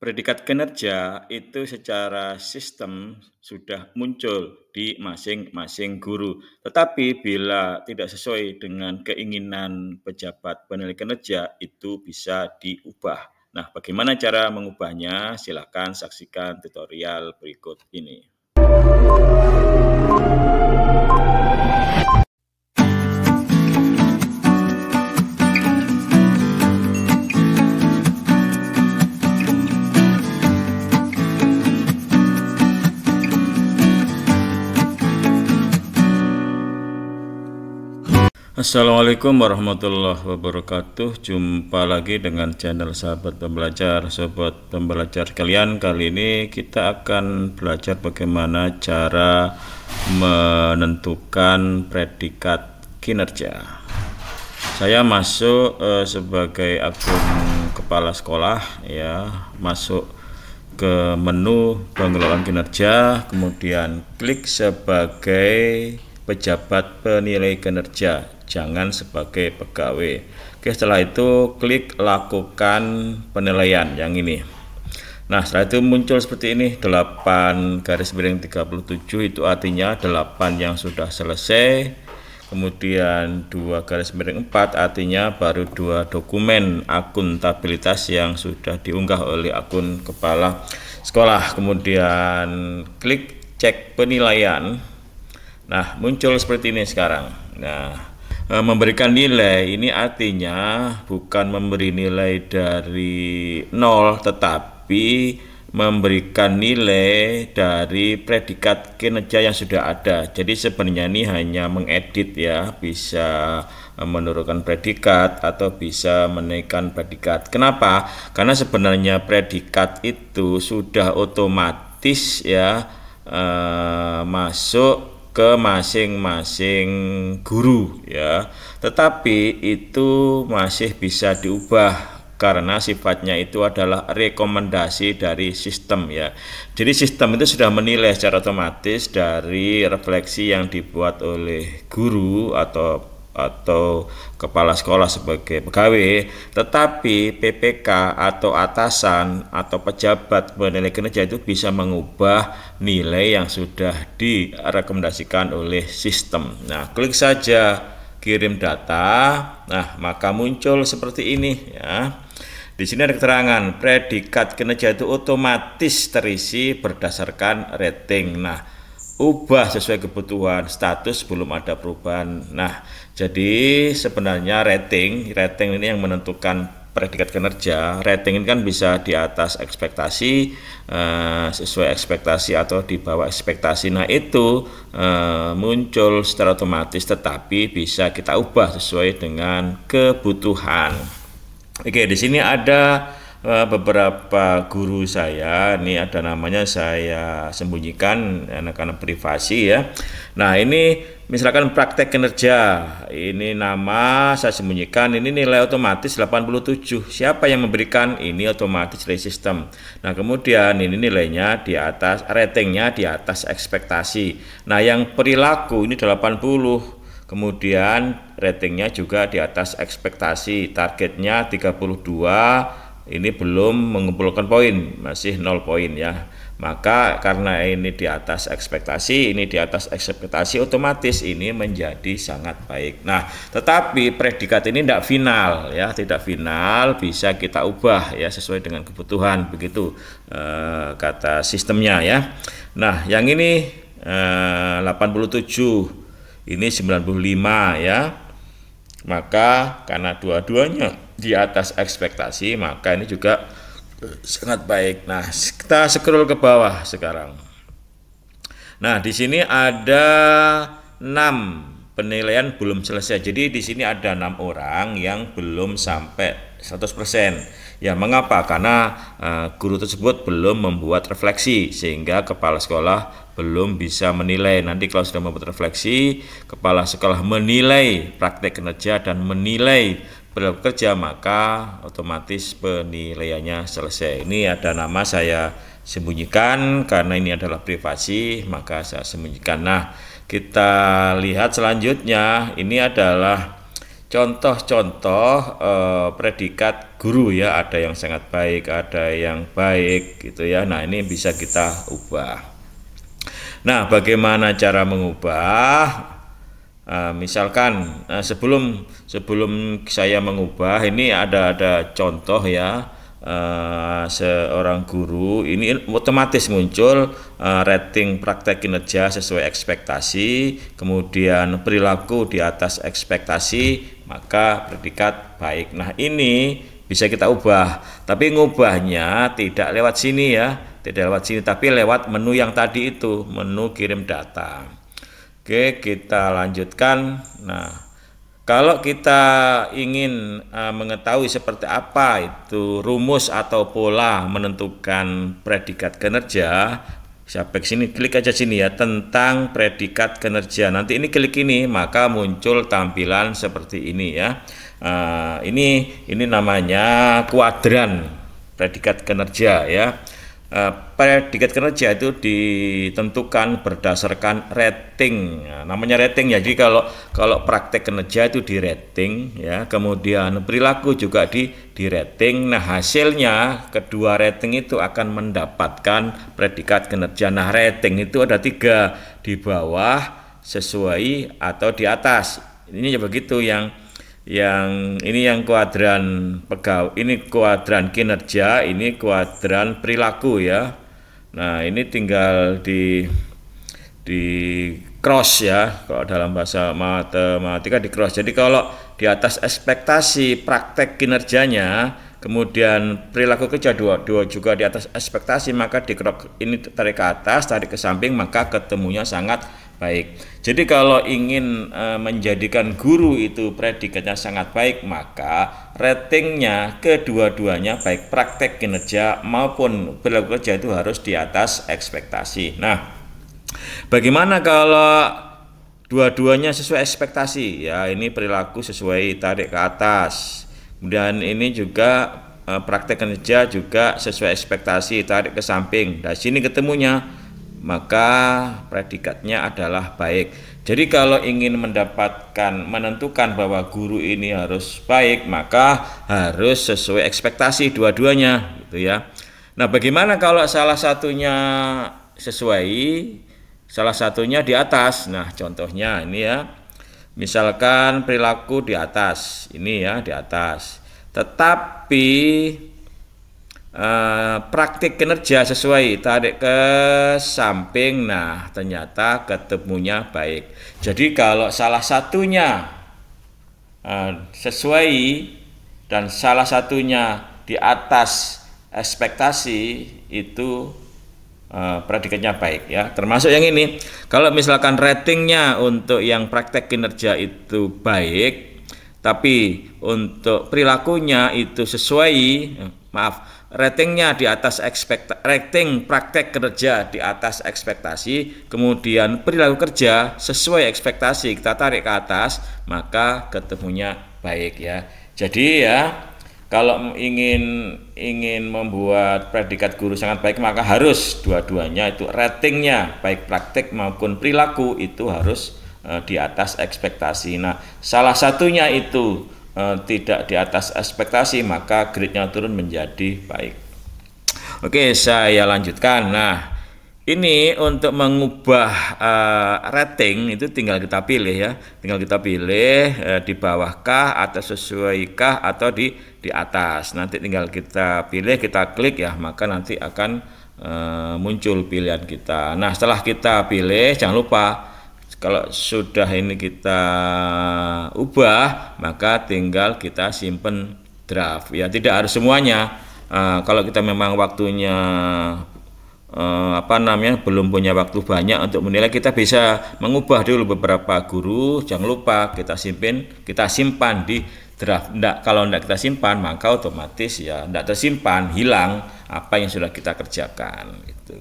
Predikat kinerja itu secara sistem sudah muncul di masing-masing guru. Tetapi bila tidak sesuai dengan keinginan pejabat penilai kinerja itu bisa diubah. Nah, bagaimana cara mengubahnya? Silakan saksikan tutorial berikut ini. Assalamualaikum warahmatullahi wabarakatuh Jumpa lagi dengan channel sahabat pembelajar Sobat pembelajar kalian Kali ini kita akan belajar bagaimana cara menentukan predikat kinerja Saya masuk eh, sebagai akun kepala sekolah ya Masuk ke menu pengelolaan kinerja Kemudian klik sebagai pejabat penilai kinerja, jangan sebagai pegawai. Oke, setelah itu klik lakukan penilaian yang ini. Nah, setelah itu muncul seperti ini, 8 garis miring 37 itu artinya 8 yang sudah selesai. Kemudian 2 garis miring 4 artinya baru dua dokumen akuntabilitas yang sudah diunggah oleh akun kepala sekolah. Kemudian klik cek penilaian Nah, muncul seperti ini sekarang. Nah, e, memberikan nilai ini artinya bukan memberi nilai dari nol tetapi memberikan nilai dari predikat kinerja yang sudah ada. Jadi sebenarnya ini hanya mengedit ya, bisa menurunkan predikat atau bisa menaikkan predikat. Kenapa? Karena sebenarnya predikat itu sudah otomatis ya eh, masuk ke masing-masing guru ya. Tetapi itu masih bisa diubah karena sifatnya itu adalah rekomendasi dari sistem ya. Jadi sistem itu sudah menilai secara otomatis dari refleksi yang dibuat oleh guru atau atau kepala sekolah sebagai pegawai, tetapi PPK atau atasan atau pejabat penilai kinerja itu bisa mengubah nilai yang sudah direkomendasikan oleh sistem. Nah, klik saja kirim data. Nah, maka muncul seperti ini ya. Di sini ada keterangan predikat kinerja itu otomatis terisi berdasarkan rating. Nah, ubah sesuai kebutuhan status belum ada perubahan nah jadi sebenarnya rating rating ini yang menentukan predikat kinerja rating ini kan bisa di atas ekspektasi uh, sesuai ekspektasi atau di bawah ekspektasi nah itu uh, muncul secara otomatis tetapi bisa kita ubah sesuai dengan kebutuhan oke di sini ada Eh, beberapa guru saya ini ada namanya saya sembunyikan karena anak privasi ya nah ini misalkan praktek kinerja ini nama saya sembunyikan ini nilai otomatis 87 siapa yang memberikan ini otomatis dari sistem nah kemudian ini nilainya di atas ratingnya di atas ekspektasi nah yang perilaku ini 80 kemudian ratingnya juga di atas ekspektasi targetnya 32 ini belum mengumpulkan poin, masih nol poin ya. Maka karena ini di atas ekspektasi, ini di atas ekspektasi otomatis ini menjadi sangat baik. Nah, tetapi predikat ini tidak final ya, tidak final bisa kita ubah ya sesuai dengan kebutuhan begitu eh, kata sistemnya ya. Nah, yang ini eh, 87 ini 95 ya maka karena dua-duanya di atas ekspektasi maka ini juga sangat baik. Nah, kita scroll ke bawah sekarang. Nah, di sini ada 6 penilaian belum selesai. Jadi di sini ada enam orang yang belum sampai 100%. Ya, mengapa? Karena uh, guru tersebut belum membuat refleksi sehingga kepala sekolah belum bisa menilai. Nanti kalau sudah membuat refleksi, kepala sekolah menilai praktek kinerja dan menilai perilaku kerja, maka otomatis penilaiannya selesai. Ini ada nama saya sembunyikan karena ini adalah privasi, maka saya sembunyikan. Nah, kita lihat selanjutnya ini adalah contoh-contoh eh, predikat guru ya ada yang sangat baik ada yang baik gitu ya nah ini bisa kita ubah nah bagaimana cara mengubah eh, misalkan eh, sebelum sebelum saya mengubah ini ada ada contoh ya Eh, seorang guru ini otomatis muncul uh, rating praktek kinerja sesuai ekspektasi, kemudian perilaku di atas ekspektasi, maka predikat baik. Nah, ini bisa kita ubah, tapi ngubahnya tidak lewat sini ya, tidak lewat sini tapi lewat menu yang tadi itu, menu kirim data. Oke, kita lanjutkan. Nah, kalau kita ingin uh, mengetahui seperti apa itu rumus atau pola menentukan predikat kinerja, siapek sini klik aja sini ya tentang predikat kinerja. Nanti ini klik ini maka muncul tampilan seperti ini ya. Uh, ini ini namanya kuadran predikat kinerja ya. Eh, predikat kinerja itu ditentukan berdasarkan rating. Nah, namanya rating ya. Jadi kalau kalau praktek kinerja itu di rating ya. Kemudian perilaku juga di di rating. Nah, hasilnya kedua rating itu akan mendapatkan predikat kinerja. Nah, rating itu ada tiga di bawah, sesuai atau di atas. Ini ya begitu yang yang ini yang kuadran pegawai ini kuadran kinerja ini kuadran perilaku ya nah ini tinggal di di cross ya kalau dalam bahasa matematika di cross jadi kalau di atas ekspektasi praktek kinerjanya kemudian perilaku kerja dua dua juga di atas ekspektasi maka di ini tarik ke atas tarik ke samping maka ketemunya sangat baik. Jadi kalau ingin eh, menjadikan guru itu predikatnya sangat baik, maka ratingnya kedua-duanya baik praktek kinerja maupun perilaku kerja itu harus di atas ekspektasi. Nah, bagaimana kalau dua-duanya sesuai ekspektasi? Ya, ini perilaku sesuai tarik ke atas. Kemudian ini juga eh, praktek kinerja juga sesuai ekspektasi tarik ke samping. Dari nah, sini ketemunya maka predikatnya adalah baik. Jadi kalau ingin mendapatkan menentukan bahwa guru ini harus baik, maka harus sesuai ekspektasi dua-duanya, gitu ya. Nah, bagaimana kalau salah satunya sesuai, salah satunya di atas? Nah, contohnya ini ya. Misalkan perilaku di atas, ini ya di atas. Tetapi Eh, praktik kinerja sesuai tarik ke samping nah ternyata ketemunya baik jadi kalau salah satunya uh, sesuai dan salah satunya di atas ekspektasi itu uh, predikatnya baik ya termasuk yang ini kalau misalkan ratingnya untuk yang praktek kinerja itu baik tapi untuk perilakunya itu sesuai maaf ratingnya di atas ekspekt rating praktek kerja di atas ekspektasi kemudian perilaku kerja sesuai ekspektasi kita tarik ke atas maka ketemunya baik ya jadi ya kalau ingin ingin membuat predikat guru sangat baik maka harus dua-duanya itu ratingnya baik praktek maupun perilaku itu harus eh, di atas ekspektasi nah salah satunya itu eh, tidak di atas ekspektasi maka grade-nya turun menjadi baik. Oke, saya lanjutkan. Nah, ini untuk mengubah uh, rating itu tinggal kita pilih ya, tinggal kita pilih uh, di bawah kah atau sesuai kah atau di di atas. Nanti tinggal kita pilih, kita klik ya, maka nanti akan uh, muncul pilihan kita. Nah, setelah kita pilih jangan lupa kalau sudah ini kita ubah maka tinggal kita simpen draft ya tidak harus semuanya uh, kalau kita memang waktunya uh, apa namanya belum punya waktu banyak untuk menilai kita bisa mengubah dulu beberapa guru jangan lupa kita simpen kita simpan di draft enggak kalau ndak kita simpan maka otomatis ya ndak tersimpan hilang apa yang sudah kita kerjakan itu